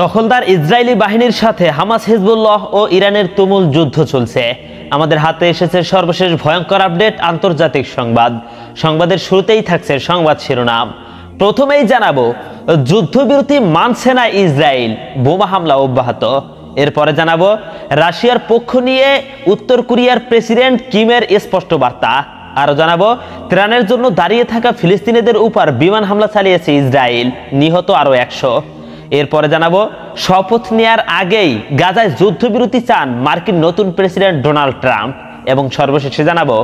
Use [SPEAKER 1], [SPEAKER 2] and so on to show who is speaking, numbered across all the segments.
[SPEAKER 1] দখলদার ইসরায়েলি বাহিনীর সাথে হামাস হিজবুল্লাহ ও ইরানের তুমুল যুদ্ধ চলছে আমাদের হাতে এসেছে সর্বশেষ ভয়ঙ্কর আপডেট আন্তর্জাতিক সংবাদ সংবাদের শুরুতেই থাকছে সংবাদ শিরোনাম প্রথমেই জানাবো যুদ্ধবিরতি মানছে না ইসরায়েল বোমা হামলা অব্যাহত এরপরে জানাবো রাশিয়ার পক্ষ নিয়ে উত্তর কোরিয়ার প্রেসিডেন্ট কিমের স্পষ্ট বার্তা আরও জানাবো ত্রাণের জন্য দাঁড়িয়ে থাকা ফিলিস্তিনিদের উপর বিমান হামলা চালিয়েছে ইসরায়েল নিহত আরও একশো এরপরে জানাবো শপথ নেয়ার আগেই গাজায় যুদ্ধবিরতি চান মার্কিন নতুন প্রেসিডেন্ট ডোনাল্ড ট্রাম্প এবং সর্বশেষে জানাবো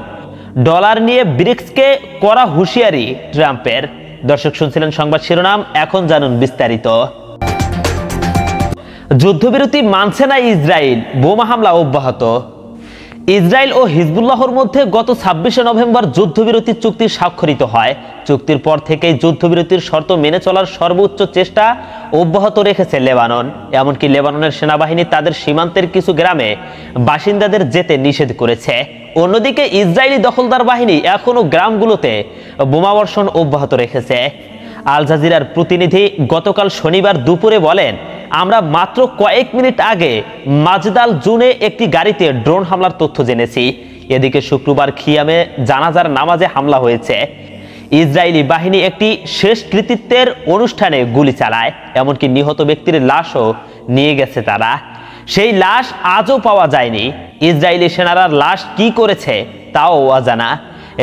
[SPEAKER 1] ডলার নিয়ে ব্রিক্সকে করা হুঁশিয়ারি ট্রাম্পের দর্শক শুনছিলেন সংবাদ শিরোনাম এখন জানুন বিস্তারিত যুদ্ধবিরতি মানছে না ইসরায়েল বোমা হামলা অব্যাহত ইসরায়েল ও হিজবুল্লাহর মধ্যে গত ছাব্বিশে নভেম্বর যুদ্ধবিরতি চুক্তি স্বাক্ষরিত হয় চুক্তির পর থেকেই যুদ্ধবিরতির শর্ত মেনে চলার সর্বোচ্চ চেষ্টা অব্যাহত রেখেছে লেবানন এমনকি লেবাননের সেনাবাহিনী তাদের সীমান্তের কিছু গ্রামে বাসিন্দাদের যেতে নিষেধ করেছে অন্যদিকে ইসরায়েলি দখলদার বাহিনী এখনও গ্রামগুলোতে বোমাবর্ষণ অব্যাহত রেখেছে আল জাজিরার প্রতিনিধি গতকাল শনিবার দুপুরে বলেন আমরা মাত্র কয়েক মিনিট আগে মাজদাল জুনে একটি গাড়িতে ড্রোন হামলার তথ্য জেনেছি এদিকে শুক্রবার খিয়ামে জানাজার নামাজে হামলা হয়েছে ইসরায়েলি বাহিনী একটি শেষ কৃতিত্বের অনুষ্ঠানে গুলি চালায় এমনকি নিহত ব্যক্তির লাশও নিয়ে গেছে তারা সেই লাশ আজও পাওয়া যায়নি ইসরায়েলি সেনারা লাশ কি করেছে তাও অজানা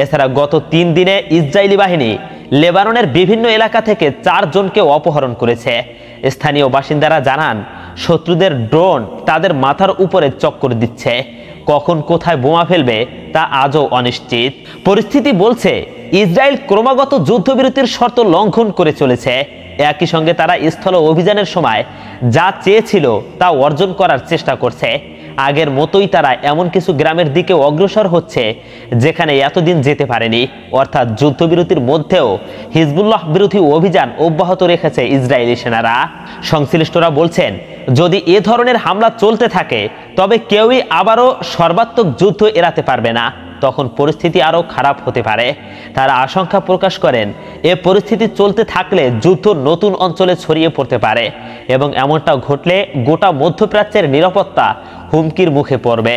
[SPEAKER 1] এছাড়া গত তিন দিনে ইসরায়েলি বাহিনী লেবাননের বিভিন্ন এলাকা থেকে চারজনকে অপহরণ করেছে স্থানীয় বাসিন্দারা জানান শত্রুদের ড্রোন তাদের মাথার উপরে চক্কর দিচ্ছে কখন কোথায় বোমা ফেলবে তা আজও অনিশ্চিত পরিস্থিতি বলছে ইসরায়েল ক্রমাগত যুদ্ধবিরতির শর্ত লঙ্ঘন করে চলেছে একই সঙ্গে তারা স্থল অভিযানের সময় যা চেয়েছিল তা অর্জন করার চেষ্টা করছে আগের মতোই তারা এমন কিছু গ্রামের দিকে অগ্রসর হচ্ছে যেখানে এতদিন যেতে পারেনি অর্থাৎ যুদ্ধবিরতির মধ্যেও হিজবুল্লাহ বিরোধী অভিযান অব্যাহত রেখেছে ইসরায়েলি সেনারা সংশ্লিষ্টরা বলছেন যদি এ ধরনের হামলা চলতে থাকে তবে কেউই আবারও সর্বাত্মক যুদ্ধ এড়াতে পারবে না তখন পরিস্থিতি আরও খারাপ হতে পারে তারা আশঙ্কা প্রকাশ করেন এ পরিস্থিতি চলতে থাকলে যুদ্ধ নতুন অঞ্চলে ছড়িয়ে পড়তে পারে এবং এমনটা ঘটলে গোটা মধ্যপ্রাচ্যের নিরাপত্তা হুমকির মুখে পড়বে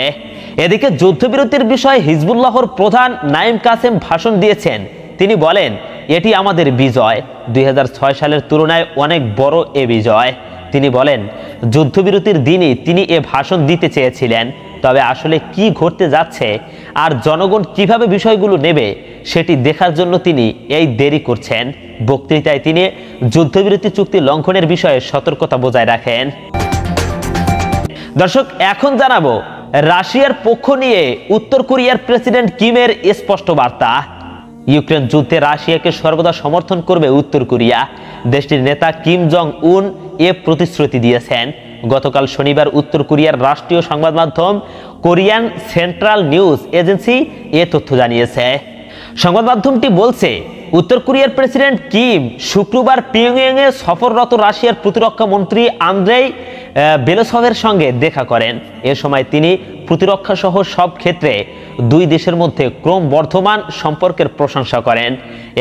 [SPEAKER 1] এদিকে যুদ্ধবিরতির বিষয়ে হিজবুল্লাহর প্রধান নাইম কাসেম ভাষণ দিয়েছেন তিনি বলেন এটি আমাদের বিজয় দুই সালের তুলনায় অনেক বড় এ বিজয় তিনি বলেন যুদ্ধবিরতির দিনই তিনি এ ভাষণ দিতে চেয়েছিলেন তবে আসলে কি ঘটতে যাচ্ছে আর জনগণ কিভাবে বিষয়গুলো নেবে সেটি দেখার জন্য তিনি এই দেরি করছেন বক্তৃতায় তিনি যুদ্ধবিরতি চুক্তি লঙ্ঘনের বিষয়ে সতর্কতা বজায় রাখেন দর্শক এখন জানাবো রাশিয়ার পক্ষ নিয়ে উত্তর কোরিয়ার প্রেসিডেন্ট কিমের স্পষ্ট বার্তা ইউক্রেন যুদ্ধে রাশিয়াকে সর্বদা সমর্থন করবে উত্তর কোরিয়া দেশটির নেতা কিম জং উন এ প্রতিশ্রুতি দিয়েছেন গতকাল শনিবার উত্তর কোরিয়ার রাষ্ট্রীয় সংবাদ মাধ্যম কোরিয়ান সেন্ট্রাল নিউজ এজেন্সি এ তথ্য জানিয়েছে সংবাদ মাধ্যমটি বলছে উত্তর কোরিয়ার প্রেসিডেন্ট কিম শুক্রবার পিয়ংয়ং এ সফররত রাশিয়ার প্রতিরক্ষা মন্ত্রী আন্দ্রেই বেলোসভের সঙ্গে দেখা করেন এ সময় তিনি প্রতিরক্ষা সহ সব ক্ষেত্রে দুই দেশের মধ্যে ক্রম বর্ধমান সম্পর্কের প্রশংসা করেন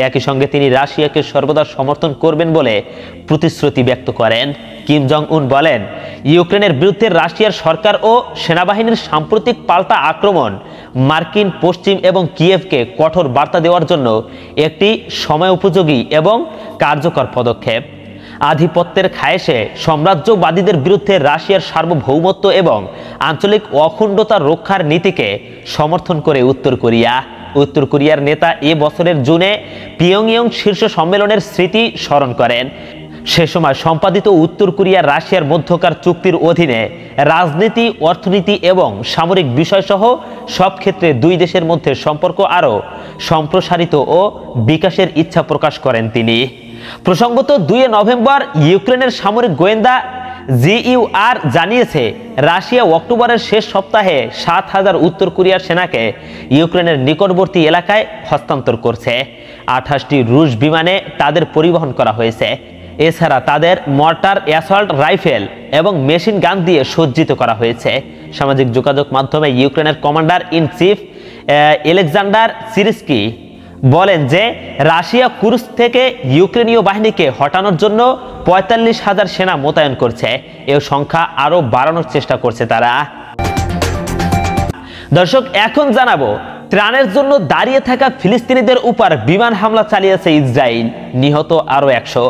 [SPEAKER 1] একই সঙ্গে তিনি রাশিয়াকে সর্বদা সমর্থন করবেন বলে প্রতিশ্রুতি ব্যক্ত করেন কিম জং উন বলেন ইউক্রেনের বিরুদ্ধে রাশিয়ার সরকার ও সেনাবাহিনীর সাম্প্রতিক পাল্টা আক্রমণ মার্কিন পশ্চিম এবং কিয়েভকে কঠোর বার্তা দেওয়ার জন্য একটি সময় উপযোগী এবং কার্যকর পদক্ষেপ আধিপত্যের খায়েসে সাম্রাজ্যবাদীদের বিরুদ্ধে রাশিয়ার সার্বভৌমত্ব এবং আঞ্চলিক অখণ্ডতা রক্ষার নীতিকে সমর্থন করে উত্তর কোরিয়া উত্তর কোরিয়ার নেতা এ বছরের জুনে পিয়ংইয়ং শীর্ষ সম্মেলনের স্মৃতি স্মরণ করেন সে সময় সম্পাদিত উত্তর কোরিয়া রাশিয়ার মধ্যকার চুক্তির অধীনে রাজনীতি অর্থনীতি এবং সামরিক বিষয়সহ সব ক্ষেত্রে দুই দেশের মধ্যে সম্পর্ক আরও সম্প্রসারিত ও বিকাশের ইচ্ছা প্রকাশ করেন তিনি প্রসঙ্গত দুইয়ে নভেম্বর ইউক্রেনের সামরিক গোয়েন্দা জিইউআর জানিয়েছে রাশিয়া অক্টোবরের শেষ সপ্তাহে সাত হাজার উত্তর কোরিয়ার সেনাকে ইউক্রেনের নিকটবর্তী এলাকায় হস্তান্তর করছে আঠাশটি রুশ বিমানে তাদের পরিবহন করা হয়েছে এছাড়া তাদের মর্টার অ্যাসল্ট রাইফেল এবং মেশিন গান দিয়ে সজ্জিত করা হয়েছে সামাজিক যোগাযোগ মাধ্যমে ইউক্রেনের commander in chief Alexander Syrskyi বলেন যে রাশিয়া কুরুস থেকে ইউক্রেনীয় বাহিনীকে হটানোর জন্য পঁয়তাল্লিশ হাজার সেনা মোতায়েন করছে এ সংখ্যা আরও বাড়ানোর চেষ্টা করছে তারা দর্শক এখন জানাবো ত্রাণের জন্য দাঁড়িয়ে থাকা ফিলিস্তিনিদের উপর বিমান হামলা চালিয়েছে ইসরায়েল নিহত আরও একশো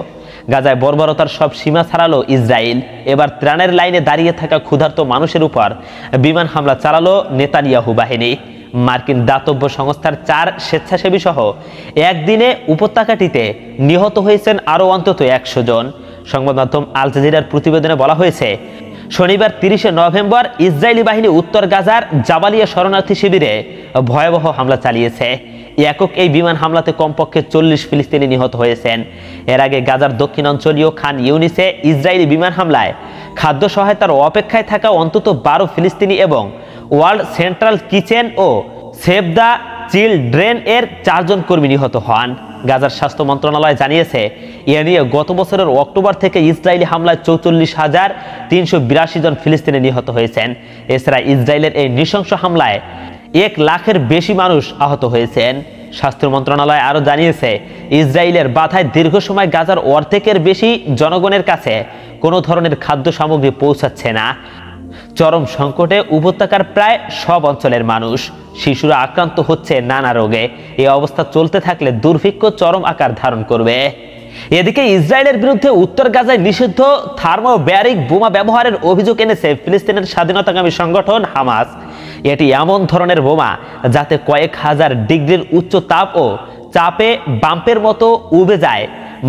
[SPEAKER 1] গাজায় বর্বরতার সব সীমা ছাড়ালো ইসরায়েল এবার ত্রাণের লাইনে দাঁড়িয়ে থাকা ক্ষুধার্ত মানুষের উপর বিমান হামলা চালালো নেতানিয়াহু বাহিনী মার্কিন দাতব্য সংস্থার চার স্বেচ্ছাসেবী সহ একদিনে উপত্যকাটিতে নিহত হয়েছেন আরও অন্তত একশো জন সংবাদ মাধ্যম আল জাজিরার প্রতিবেদনে বলা হয়েছে শনিবার তিরিশে নভেম্বর ইসরায়েলি বাহিনী উত্তর গাজার জাবালিয়া শরণার্থী শিবিরে ভয়াবহ হামলা চালিয়েছে একক এই বিমান হামলাতে কমপক্ষে চল্লিশ ফিলিস্তিনি নিহত হয়েছেন এর আগে গাজার দক্ষিণাঞ্চলীয় খান ইউনিসে ইসরায়েলি বিমান হামলায় খাদ্য সহায়তার অপেক্ষায় থাকা অন্তত বারো ফিলিস্তিনি এবং ওয়ার্ল্ড সেন্ট্রাল কিচেন ও সেভ দ্য চিলড্রেন এর চারজন কর্মী নিহত হন গাজার স্বাস্থ্য মন্ত্রণালয় জানিয়েছে এ নিয়ে গত বছরের অক্টোবর থেকে ইসরায়েলি হামলায় চৌচল্লিশ হাজার তিনশো বিরাশি জন ফিলিস্তিনি নিহত হয়েছেন এছাড়া ইসরায়েলের এই নৃশংস হামলায় এক লাখের বেশি মানুষ আহত হয়েছেন স্বাস্থ্য মন্ত্রণালয় আরও জানিয়েছে ইসরায়েলের বাধায় দীর্ঘ সময় গাজার অর্ধেকের বেশি জনগণের কাছে কোনো ধরনের খাদ্য সামগ্রী পৌঁছাচ্ছে না চরম সংকটে উপত্যকার প্রায় সব অঞ্চলের মানুষ শিশুরা আক্রান্ত হচ্ছে নানা রোগে এ অবস্থা চলতে থাকলে দুর্ভিক্ষ চরম আকার ধারণ করবে এদিকে ইসরায়েলের বিরুদ্ধে উত্তর গাজায় নিষিদ্ধ থার্মো ব্যারিক বোমা ব্যবহারের অভিযোগ এনেছে ফিলিস্তিনের স্বাধীনতাকামী সংগঠন হামাস এটি এমন ধরনের বোমা যাতে কয়েক হাজার ডিগ্রির উচ্চ তাপ ও চাপে বাম্পের মতো উবে যায়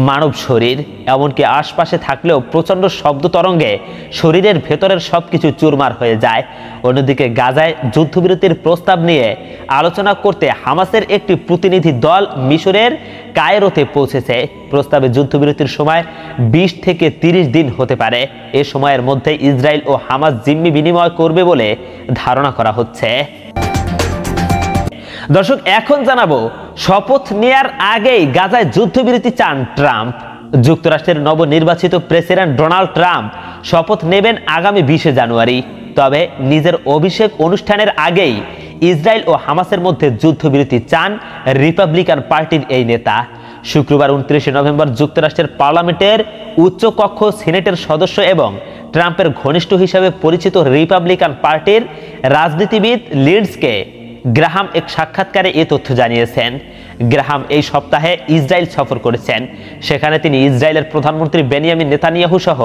[SPEAKER 1] মানব শরীর এমনকি আশপাশে থাকলেও প্রচণ্ড শব্দ তরঙ্গে শরীরের ভেতরের সব কিছু চুরমার হয়ে যায় অন্যদিকে গাজায় যুদ্ধবিরতির প্রস্তাব নিয়ে আলোচনা করতে হামাসের একটি প্রতিনিধি দল মিশরের কায়রোতে পৌঁছেছে প্রস্তাবে যুদ্ধবিরতির সময় ২০ থেকে ৩০ দিন হতে পারে এ সময়ের মধ্যে ইসরায়েল ও হামাস জিম্মি বিনিময় করবে বলে ধারণা করা হচ্ছে দর্শক এখন জানাবো শপথ নেয়ার আগেই গাজায় যুদ্ধবিরতি চান ট্রাম্প যুক্তরাষ্ট্রের নবনির্বাচিত প্রেসিডেন্ট ডোনাল্ড ট্রাম্প শপথ নেবেন আগামী বিশে জানুয়ারি তবে নিজের অভিষেক অনুষ্ঠানের আগেই ইসরায়েল ও হামাসের মধ্যে যুদ্ধবিরতি চান রিপাবলিকান পার্টির এই নেতা শুক্রবার উনত্রিশে নভেম্বর যুক্তরাষ্ট্রের পার্লামেন্টের উচ্চকক্ষ সিনেটের সদস্য এবং ট্রাম্পের ঘনিষ্ঠ হিসাবে পরিচিত রিপাবলিকান পার্টির রাজনীতিবিদ লিডসকে গ্রাহাম এক সাক্ষাৎকারে এ তথ্য জানিয়েছেন গ্রাহাম এই সপ্তাহে ইসরায়েল সফর করেছেন সেখানে তিনি ইসরায়েলের প্রধানমন্ত্রী বেনিয়ামিন নেতানিয়াহু সহ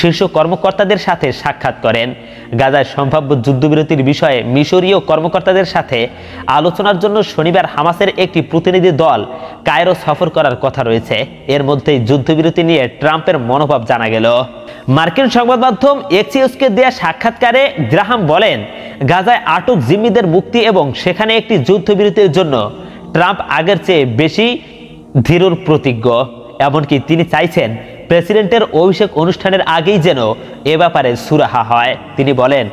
[SPEAKER 1] শীর্ষ কর্মকর্তাদের সাথে সাক্ষাৎ করেন গাজায় সম্ভাব্য যুদ্ধবিরতির বিষয়ে মিশরীয় কর্মকর্তাদের সাথে আলোচনার জন্য শনিবার হামাসের একটি প্রতিনিধি দল কায়রো সফর করার কথা রয়েছে এর মধ্যেই যুদ্ধবিরতি নিয়ে ট্রাম্পের মনোভাব জানা গেল মার্কিন সংবাদ মাধ্যম এক্সিউসকে দেয়া সাক্ষাৎকারে গ্রাহাম বলেন গাজায় আটক জিম্মিদের মুক্তি এবং সেখানে একটি যুদ্ধবিরতির জন্য ট্রাম্প আগের চেয়ে বেশি ধীরুর প্রতিজ্ঞ এমনকি তিনি চাইছেন প্রেসিডেন্টের অভিষেক অনুষ্ঠানের আগেই যেন এ ব্যাপারে সুরাহা হয় তিনি বলেন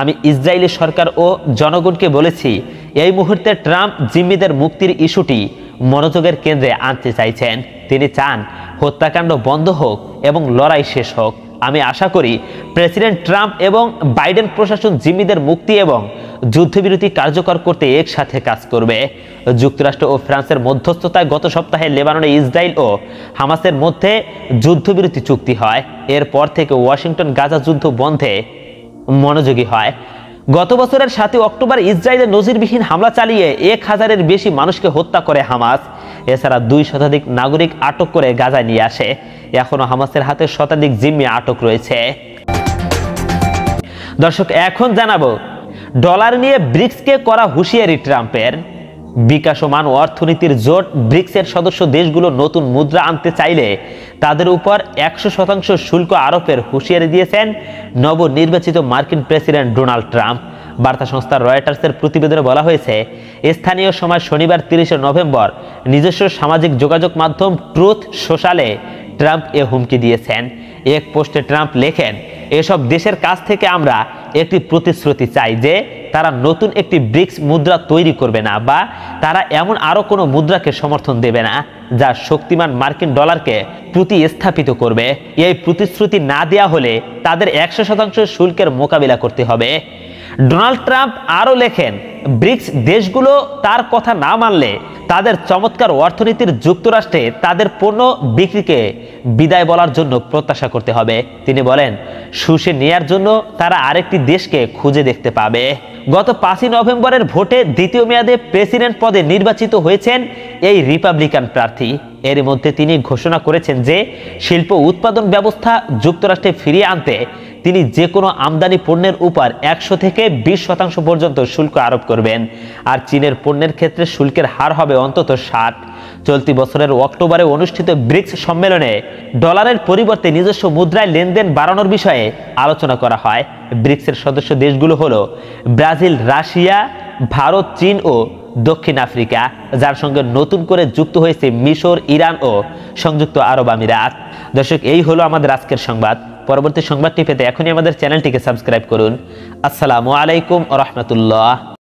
[SPEAKER 1] আমি ইসরায়েলি সরকার ও জনগণকে বলেছি এই মুহূর্তে ট্রাম্প জিম্মিদের মুক্তির ইস্যুটি মনোযোগের কেন্দ্রে আনতে চাইছেন তিনি চান হত্যাকাণ্ড বন্ধ হোক এবং লড়াই শেষ হোক আমি আশা করি প্রেসিডেন্ট ট্রাম্প এবং বাইডেন প্রশাসন জিম্মিদের মুক্তি এবং যুদ্ধবিরতি কার্যকর করতে একসাথে কাজ করবে যুক্তরাষ্ট্র ও ফ্রান্সের মধ্যস্থতায় গত সপ্তাহে লেবাননে ইসরায়েল ও হামাসের মধ্যে যুদ্ধবিরতি চুক্তি হয় এরপর থেকে ওয়াশিংটন গাজা যুদ্ধ বন্ধে মনোযোগী হয় গত বছরের সাতই অক্টোবর ইসরায়েলের নজিরবিহীন হামলা চালিয়ে এক হাজারের বেশি মানুষকে হত্যা করে হামাস এছাড়া দুই শতাধিক নাগরিক আটক করে গাজায় নিয়ে আসে এখনও হামাসের হাতে শতাধিক জিম্মি আটক রয়েছে দর্শক এখন জানাবো ডলার নিয়ে ব্রিক্সকে করা হুঁশিয়ারি ট্রাম্পের বিকাশমান অর্থনীতির জোট ব্রিক্সের সদস্য দেশগুলো নতুন মুদ্রা আনতে চাইলে তাদের উপর একশো শতাংশ শুল্ক আরোপের হুঁশিয়ারি দিয়েছেন নবনির্বাচিত মার্কিন প্রেসিডেন্ট ডোনাল্ড ট্রাম্প বার্তা সংস্থা রয়টার্সের প্রতিবেদনে বলা হয়েছে স্থানীয় সময় শনিবার তিরিশে নভেম্বর নিজস্ব সামাজিক যোগাযোগ মাধ্যম ট্রুথ সোশ্যালে ট্রাম্প এ হুমকি দিয়েছেন এক পোস্টে ট্রাম্প লেখেন এসব দেশের কাছ থেকে আমরা একটি প্রতিশ্রুতি চাই যে তারা নতুন একটি ব্রিক্স মুদ্রা তৈরি করবে না বা তারা এমন আরও কোনো মুদ্রাকে সমর্থন দেবে না যা শক্তিমান মার্কিন ডলারকে প্রতিস্থাপিত করবে এই প্রতিশ্রুতি না দেয়া হলে তাদের একশো শতাংশ শুল্কের মোকাবিলা করতে হবে ডোনাল্ড ট্রাম্প আরও লেখেন ব্রিক্স দেশগুলো তার কথা না মানলে তাদের চমৎকার অর্থনীতির যুক্তরাষ্ট্রে তাদের পণ্য বিক্রিকে বিদায় বলার জন্য প্রত্যাশা করতে হবে তিনি বলেন শুষে নেয়ার জন্য তারা আরেকটি দেশকে খুঁজে দেখতে পাবে গত পাঁচই নভেম্বরের ভোটে দ্বিতীয় মেয়াদে প্রেসিডেন্ট পদে নির্বাচিত হয়েছেন এই রিপাবলিকান প্রার্থী এর মধ্যে তিনি ঘোষণা করেছেন যে শিল্প উৎপাদন ব্যবস্থা যুক্তরাষ্ট্রে ফিরিয়ে আনতে তিনি যে কোনো আমদানি পণ্যের উপর একশো থেকে বিশ শতাংশ পর্যন্ত শুল্ক আরোপ করবেন আর চীনের পণ্যের ক্ষেত্রে শুল্কের হার হবে অন্তত ষাট চলতি বছরের অক্টোবরে অনুষ্ঠিত ব্রিক্স সম্মেলনে ডলারের পরিবর্তে নিজস্ব মুদ্রায় লেনদেন বাড়ানোর বিষয়ে আলোচনা করা হয় ব্রিক্সের সদস্য দেশগুলো হলো ব্রাজিল রাশিয়া ভারত চীন ও দক্ষিণ আফ্রিকা যার সঙ্গে নতুন করে যুক্ত হয়েছে মিশর ইরান ও সংযুক্ত আরব আমিরাত দর্শক এই হলো আমাদের আজকের সংবাদ পরবর্তী সংবাদটি পেতে এখনই আমাদের চ্যানেলটিকে সাবস্ক্রাইব করুন আসসালামু আলাইকুম রহমতুল্লাহ